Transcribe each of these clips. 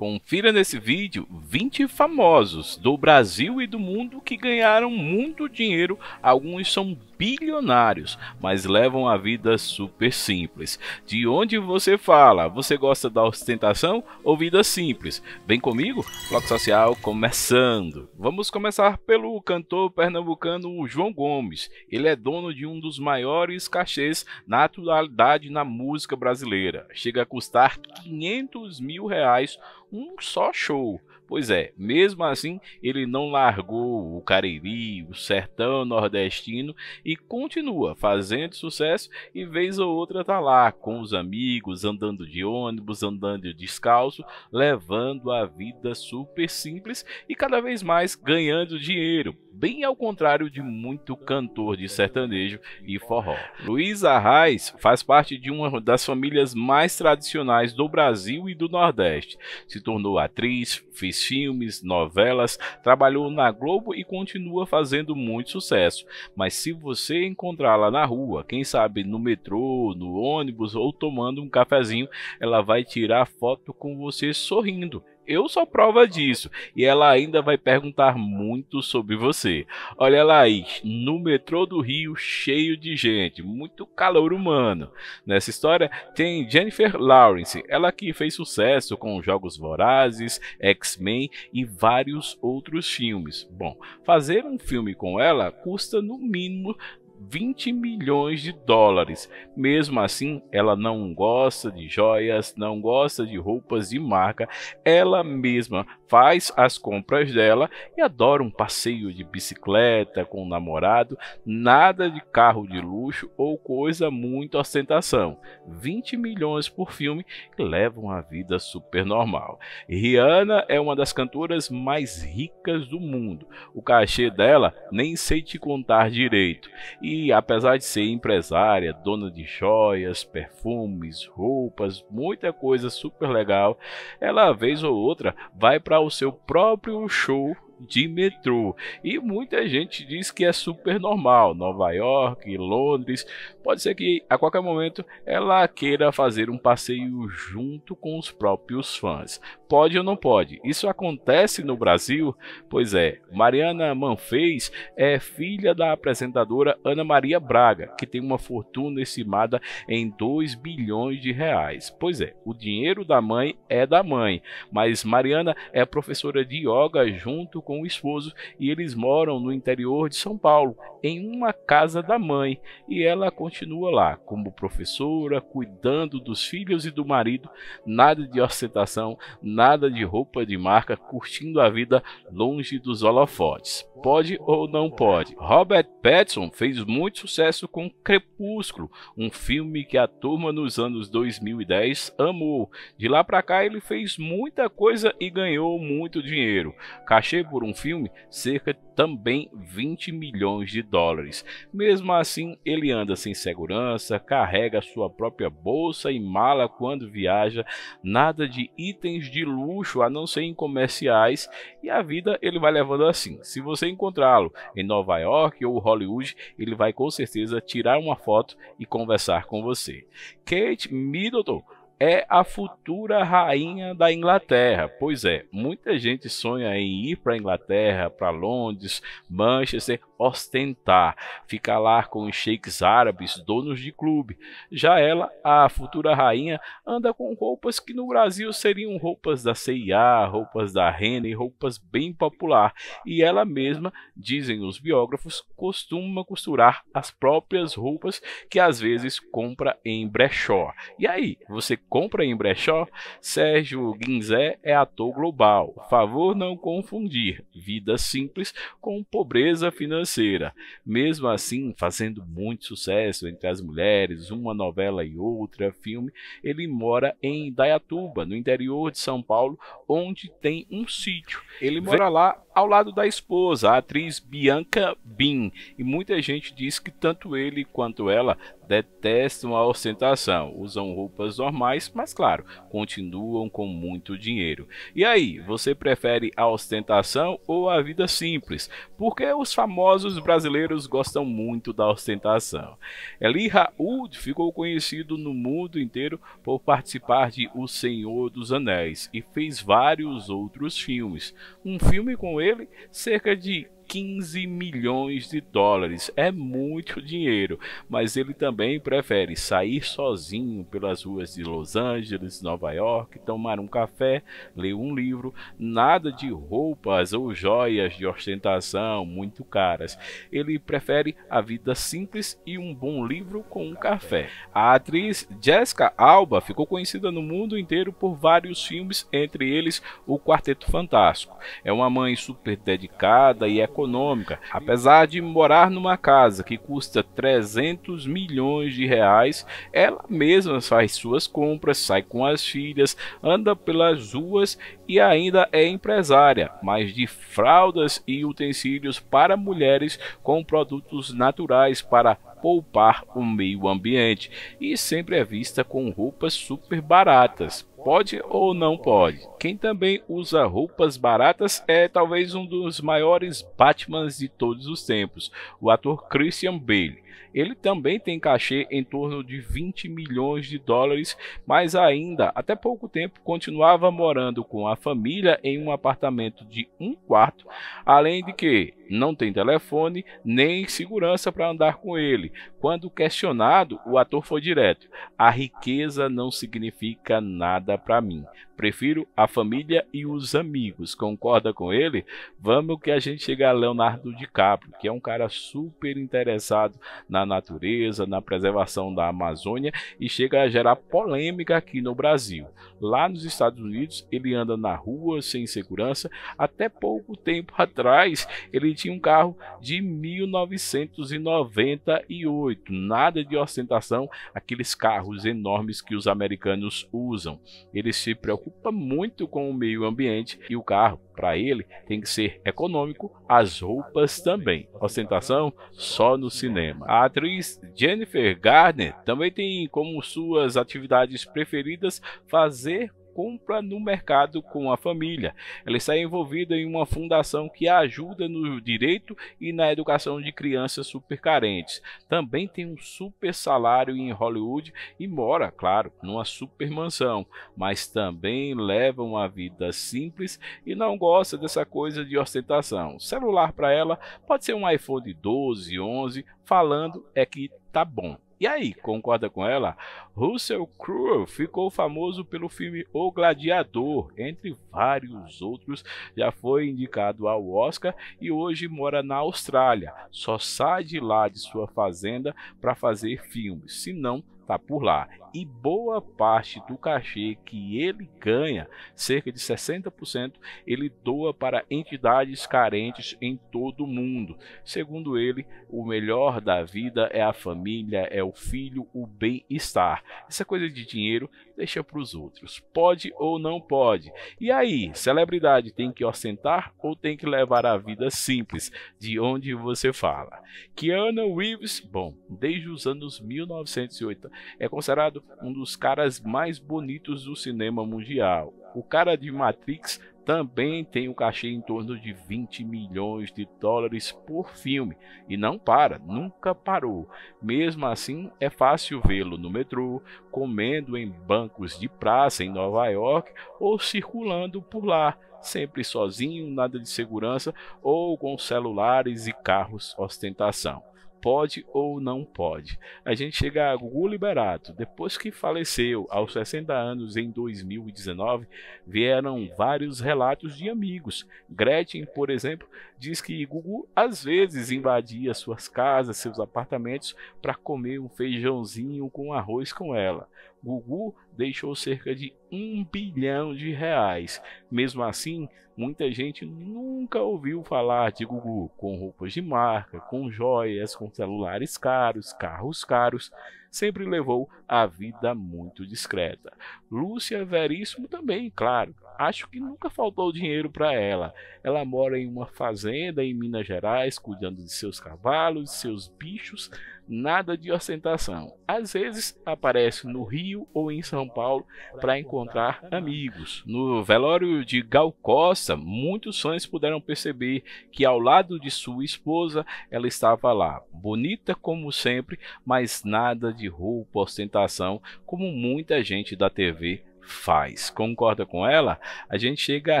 Confira nesse vídeo 20 famosos do Brasil e do mundo que ganharam muito dinheiro. Alguns são bilionários, mas levam a vida super simples. De onde você fala? Você gosta da ostentação ou vida simples? Vem comigo, Bloco Social começando. Vamos começar pelo cantor pernambucano João Gomes. Ele é dono de um dos maiores cachês na atualidade na música brasileira. Chega a custar 500 mil reais um só show. Pois é, mesmo assim, ele não largou o Cariri, o sertão nordestino e continua fazendo sucesso e vez ou outra tá lá com os amigos, andando de ônibus, andando descalço, levando a vida super simples e cada vez mais ganhando dinheiro, bem ao contrário de muito cantor de sertanejo e forró. Luiz Arraes faz parte de uma das famílias mais tradicionais do Brasil e do Nordeste. Se tornou atriz, fez filmes, novelas, trabalhou na Globo e continua fazendo muito sucesso. Mas se você encontrá-la na rua, quem sabe no metrô, no ônibus ou tomando um cafezinho, ela vai tirar foto com você sorrindo eu sou prova disso. E ela ainda vai perguntar muito sobre você. Olha, Laís, no metrô do Rio, cheio de gente, muito calor humano. Nessa história tem Jennifer Lawrence, ela que fez sucesso com Jogos Vorazes, X-Men e vários outros filmes. Bom, fazer um filme com ela custa no mínimo 20 milhões de dólares. Mesmo assim, ela não gosta de joias, não gosta de roupas de marca. Ela mesma faz as compras dela e adora um passeio de bicicleta com o namorado, nada de carro de luxo ou coisa muito ostentação. 20 milhões por filme e levam a vida super normal. Rihanna é uma das cantoras mais ricas do mundo. O cachê dela nem sei te contar direito. E e apesar de ser empresária, dona de joias, perfumes, roupas, muita coisa super legal, ela vez ou outra vai para o seu próprio show de metrô. E muita gente diz que é super normal. Nova York, Londres. Pode ser que a qualquer momento ela queira fazer um passeio junto com os próprios fãs. Pode ou não pode? Isso acontece no Brasil? Pois é, Mariana Manfez é filha da apresentadora Ana Maria Braga, que tem uma fortuna estimada em 2 bilhões de reais. Pois é, o dinheiro da mãe é da mãe, mas Mariana é professora de yoga junto com com o esposo e eles moram no interior de São Paulo, em uma casa da mãe, e ela continua lá como professora, cuidando dos filhos e do marido, nada de ostentação, nada de roupa de marca, curtindo a vida longe dos holofotes pode ou não pode. Robert Pattinson fez muito sucesso com Crepúsculo, um filme que a turma nos anos 2010 amou. De lá para cá ele fez muita coisa e ganhou muito dinheiro. Cachê por um filme cerca de também 20 milhões de dólares. Mesmo assim, ele anda sem segurança, carrega sua própria bolsa e mala quando viaja, nada de itens de luxo a não ser em comerciais, e a vida ele vai levando assim. Se você encontrá-lo em Nova York ou Hollywood, ele vai com certeza tirar uma foto e conversar com você. Kate Middleton é a futura rainha da Inglaterra. Pois é, muita gente sonha em ir para a Inglaterra, para Londres, Manchester, ostentar, ficar lá com os sheiks árabes, donos de clube. Já ela, a futura rainha, anda com roupas que no Brasil seriam roupas da CIA, roupas da e roupas bem popular. E ela mesma, dizem os biógrafos, costuma costurar as próprias roupas que às vezes compra em brechó. E aí, você Compra em Brechó, Sérgio Guinzé é ator global. Favor não confundir vida simples com pobreza financeira. Mesmo assim, fazendo muito sucesso entre as mulheres, uma novela e outra, filme, ele mora em Dayatuba, no interior de São Paulo, onde tem um sítio. Ele mora Vê... lá ao lado da esposa, a atriz Bianca Bin, e muita gente diz que tanto ele quanto ela detestam a ostentação, usam roupas normais, mas claro, continuam com muito dinheiro. E aí, você prefere a ostentação ou a vida simples? Porque os famosos brasileiros gostam muito da ostentação. Eli Raoud ficou conhecido no mundo inteiro por participar de O Senhor dos Anéis e fez vários outros filmes. Um filme com ele cerca de 15 milhões de dólares. É muito dinheiro, mas ele também prefere sair sozinho pelas ruas de Los Angeles, Nova York, tomar um café, ler um livro, nada de roupas ou joias de ostentação muito caras. Ele prefere a vida simples e um bom livro com um café. A atriz Jessica Alba ficou conhecida no mundo inteiro por vários filmes, entre eles O Quarteto Fantástico. É uma mãe super dedicada e é econômica, apesar de morar numa casa que custa 300 milhões de reais, ela mesma faz suas compras, sai com as filhas, anda pelas ruas e ainda é empresária, mas de fraldas e utensílios para mulheres com produtos naturais para poupar o meio ambiente e sempre é vista com roupas super baratas. Pode ou não pode? Quem também usa roupas baratas é talvez um dos maiores Batmans de todos os tempos, o ator Christian Bale. Ele também tem cachê em torno de 20 milhões de dólares, mas ainda, até pouco tempo, continuava morando com a família em um apartamento de um quarto, além de que não tem telefone nem segurança para andar com ele. Quando questionado, o ator foi direto: A riqueza não significa nada para mim. Prefiro a família e os amigos. Concorda com ele? Vamos que a gente chega a Leonardo DiCaprio, que é um cara super interessado na natureza, na preservação da Amazônia e chega a gerar polêmica aqui no Brasil. Lá nos Estados Unidos, ele anda na rua sem segurança. Até pouco tempo atrás, ele tinha um carro de 1998. Nada de ostentação, aqueles carros enormes que os americanos usam. Ele se preocupa preocupa muito com o meio ambiente e o carro, para ele, tem que ser econômico, as roupas também. Ostentação só no cinema. A atriz Jennifer Garner também tem como suas atividades preferidas fazer compra no mercado com a família. Ela está envolvida em uma fundação que ajuda no direito e na educação de crianças super carentes. Também tem um super salário em Hollywood e mora, claro, numa super mansão, mas também leva uma vida simples e não gosta dessa coisa de ostentação. Celular para ela pode ser um iPhone 12, 11, falando é que tá bom. E aí, concorda com ela? Russell Crowe ficou famoso pelo filme O Gladiador, entre vários outros, já foi indicado ao Oscar e hoje mora na Austrália. Só sai de lá de sua fazenda para fazer filmes, senão está por lá. E boa parte do cachê que ele ganha, cerca de 60%, ele doa para entidades carentes em todo o mundo. Segundo ele, o melhor da vida é a família, é o filho, o bem-estar. Essa é coisa de dinheiro deixa para os outros. Pode ou não pode? E aí, celebridade tem que ostentar ou tem que levar a vida simples, de onde você fala? Keanu Reeves, bom, desde os anos 1980, é considerado um dos caras mais bonitos do cinema mundial. O cara de Matrix também tem um cachê em torno de 20 milhões de dólares por filme e não para, nunca parou. Mesmo assim, é fácil vê-lo no metrô, comendo em bancos de praça em Nova York ou circulando por lá, sempre sozinho, nada de segurança ou com celulares e carros ostentação pode ou não pode. A gente chega a Gugu Liberato, depois que faleceu aos 60 anos em 2019, vieram vários relatos de amigos. Gretchen, por exemplo, diz que Gugu às vezes invadia suas casas, seus apartamentos para comer um feijãozinho com arroz com ela. Gugu deixou cerca de um bilhão de reais. Mesmo assim, muita gente nunca ouviu falar de Gugu com roupas de marca, com joias, com celulares caros, carros caros sempre levou a vida muito discreta. Lúcia Veríssimo também, claro. Acho que nunca faltou dinheiro para ela. Ela mora em uma fazenda em Minas Gerais, cuidando de seus cavalos, seus bichos, nada de ostentação. Às vezes aparece no Rio ou em São Paulo para encontrar amigos. No velório de Gal Costa, muitos fãs puderam perceber que ao lado de sua esposa ela estava lá, bonita como sempre, mas nada de de roupa, ostentação, como muita gente da TV faz. Concorda com ela? A gente chega a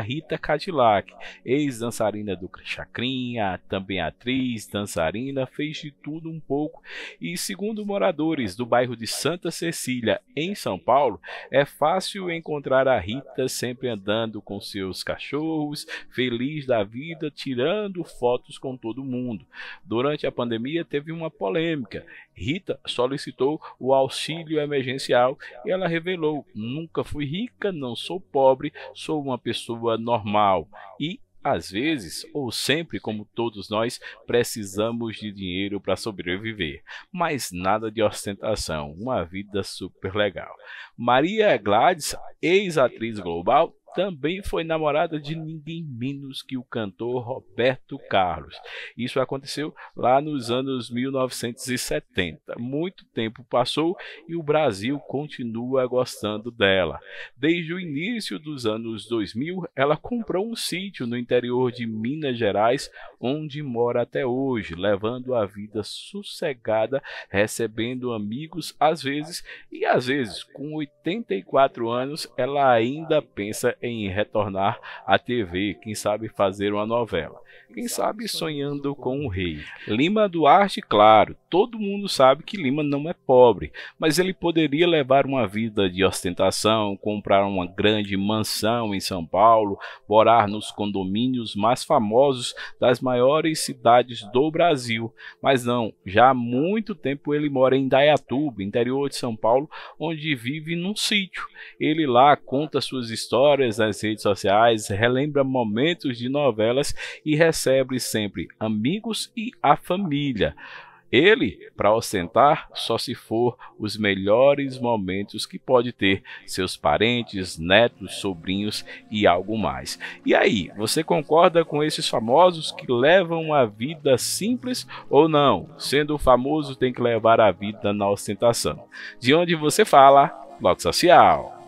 Rita Cadillac, ex-dançarina do Chacrinha, também atriz, dançarina, fez de tudo um pouco e, segundo moradores do bairro de Santa Cecília, em São Paulo, é fácil encontrar a Rita sempre andando com seus cachorros, feliz da vida, tirando fotos com todo mundo. Durante a pandemia teve uma polêmica. Rita solicitou o auxílio emergencial e ela revelou nunca fui rica, não sou pobre, sou uma pessoa normal e às vezes, ou sempre, como todos nós, precisamos de dinheiro para sobreviver, mas nada de ostentação, uma vida super legal. Maria Gladys, ex-atriz global, também foi namorada de ninguém menos que o cantor Roberto Carlos. Isso aconteceu lá nos anos 1970. Muito tempo passou e o Brasil continua gostando dela. Desde o início dos anos 2000, ela comprou um sítio no interior de Minas Gerais, onde mora até hoje, levando a vida sossegada, recebendo amigos às vezes e às vezes, com 84 anos, ela ainda pensa em retornar à TV, quem sabe fazer uma novela, quem sabe sonhando com um rei. Lima Duarte, claro, todo mundo sabe que Lima não é pobre, mas ele poderia levar uma vida de ostentação, comprar uma grande mansão em São Paulo, morar nos condomínios mais famosos das maiores cidades do Brasil. Mas não, já há muito tempo ele mora em Dayatuba, interior de São Paulo, onde vive num sítio. Ele lá conta suas histórias nas redes sociais, relembra momentos de novelas e recebe sempre amigos e a família. Ele, para ostentar, só se for os melhores momentos que pode ter seus parentes, netos, sobrinhos e algo mais. E aí, você concorda com esses famosos que levam a vida simples ou não? Sendo famoso, tem que levar a vida na ostentação. De onde você fala, Bloco Social.